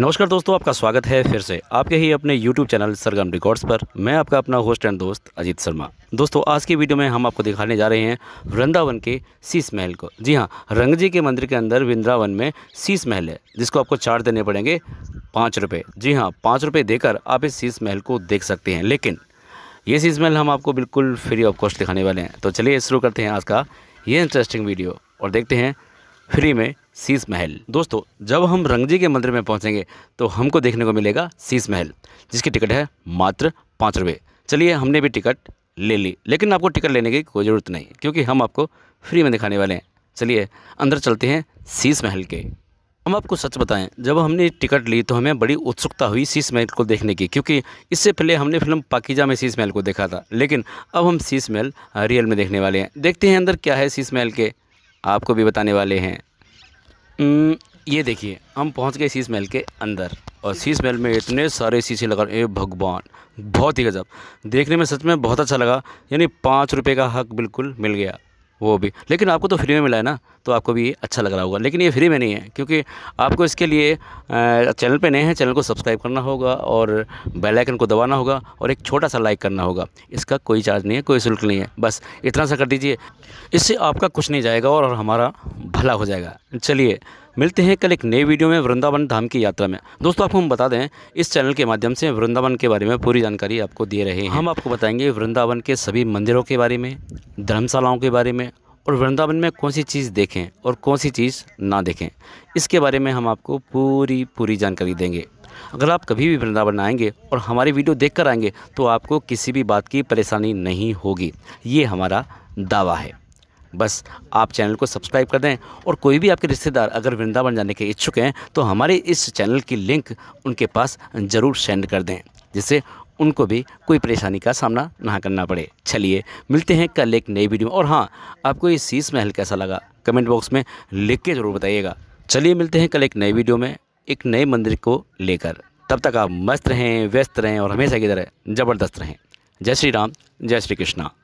नमस्कार दोस्तों आपका स्वागत है फिर से आपके ही अपने YouTube चैनल सरगम रिकॉर्ड्स पर मैं आपका अपना होस्ट एंड दोस्त अजीत शर्मा दोस्तों आज की वीडियो में हम आपको दिखाने जा रहे हैं वृंदावन के शीश महल को जी हाँ रंगजी के मंदिर के अंदर वृंदावन में शीश महल है जिसको आपको चार्ज देने पड़ेंगे पाँच रुपये जी हाँ पाँच रुपये देकर आप इस शीश महल को देख सकते हैं लेकिन ये शीश महल हम आपको बिल्कुल फ्री ऑफ कॉस्ट दिखाने वाले हैं तो चलिए शुरू करते हैं आज का ये इंटरेस्टिंग वीडियो और देखते हैं फ्री में शीश महल दोस्तों जब हम रंगजी के मंदिर में पहुंचेंगे तो हमको देखने को मिलेगा शीश महल जिसकी टिकट है मात्र पाँच रुपये चलिए हमने भी टिकट ले ली लेकिन आपको टिकट लेने की कोई ज़रूरत नहीं क्योंकि हम आपको फ्री में दिखाने वाले हैं चलिए अंदर चलते हैं शीश महल के हम आपको सच बताएं जब हमने टिकट ली तो हमें बड़ी उत्सुकता हुई शीश महल को देखने की क्योंकि इससे पहले हमने फिल्म पाकिजा में शीश महल को देखा था लेकिन अब हम शीश महल रियल में देखने वाले हैं देखते हैं अंदर क्या है शीश महल के आपको भी बताने वाले हैं ये देखिए हम पहुंच गए सी स्मेल के अंदर और सी स्मेल में इतने सारे शीशे लगा ए भगवान बहुत ही गजब देखने में सच में बहुत अच्छा लगा यानी पाँच रुपये का हक बिल्कुल मिल गया वो भी लेकिन आपको तो फ्री में मिला है ना तो आपको भी अच्छा लग रहा होगा लेकिन ये फ्री में नहीं है क्योंकि आपको इसके लिए चैनल पे नए हैं चैनल को सब्सक्राइब करना होगा और बेल आइकन को दबाना होगा और एक छोटा सा लाइक करना होगा इसका कोई चार्ज नहीं है कोई शुल्क नहीं है बस इतना सा कर दीजिए इससे आपका कुछ नहीं जाएगा और हमारा भला हो जाएगा चलिए मिलते हैं कल एक नए वीडियो में वृंदावन धाम की यात्रा में दोस्तों आपको हम बता दें इस चैनल के माध्यम से वृंदावन के बारे में पूरी जानकारी आपको दे रहे हैं हम आपको बताएंगे वृंदावन के सभी मंदिरों के बारे में धर्मशालाओं के बारे में और वृंदावन में कौन सी चीज़ देखें और कौन सी चीज़ ना देखें इसके बारे में हम आपको पूरी पूरी जानकारी देंगे अगर आप कभी भी वृंदावन आएंगे और हमारी वीडियो देख कर आएंगे तो आपको किसी भी बात की परेशानी नहीं होगी ये हमारा दावा है बस आप चैनल को सब्सक्राइब कर दें और कोई भी आपके रिश्तेदार अगर वृंदावन जाने के इच्छुक हैं तो हमारे इस चैनल की लिंक उनके पास ज़रूर सेंड कर दें जिससे उनको भी कोई परेशानी का सामना ना करना पड़े चलिए मिलते हैं कल एक नई वीडियो और हाँ आपको ये शीश महल कैसा लगा कमेंट बॉक्स में लिख के ज़रूर बताइएगा चलिए मिलते हैं कल एक नई वीडियो में एक नए मंदिर को लेकर तब तक आप मस्त रहें व्यस्त रहें और हमेशा की तरह ज़बरदस्त रहें जय श्री राम जय श्री कृष्णा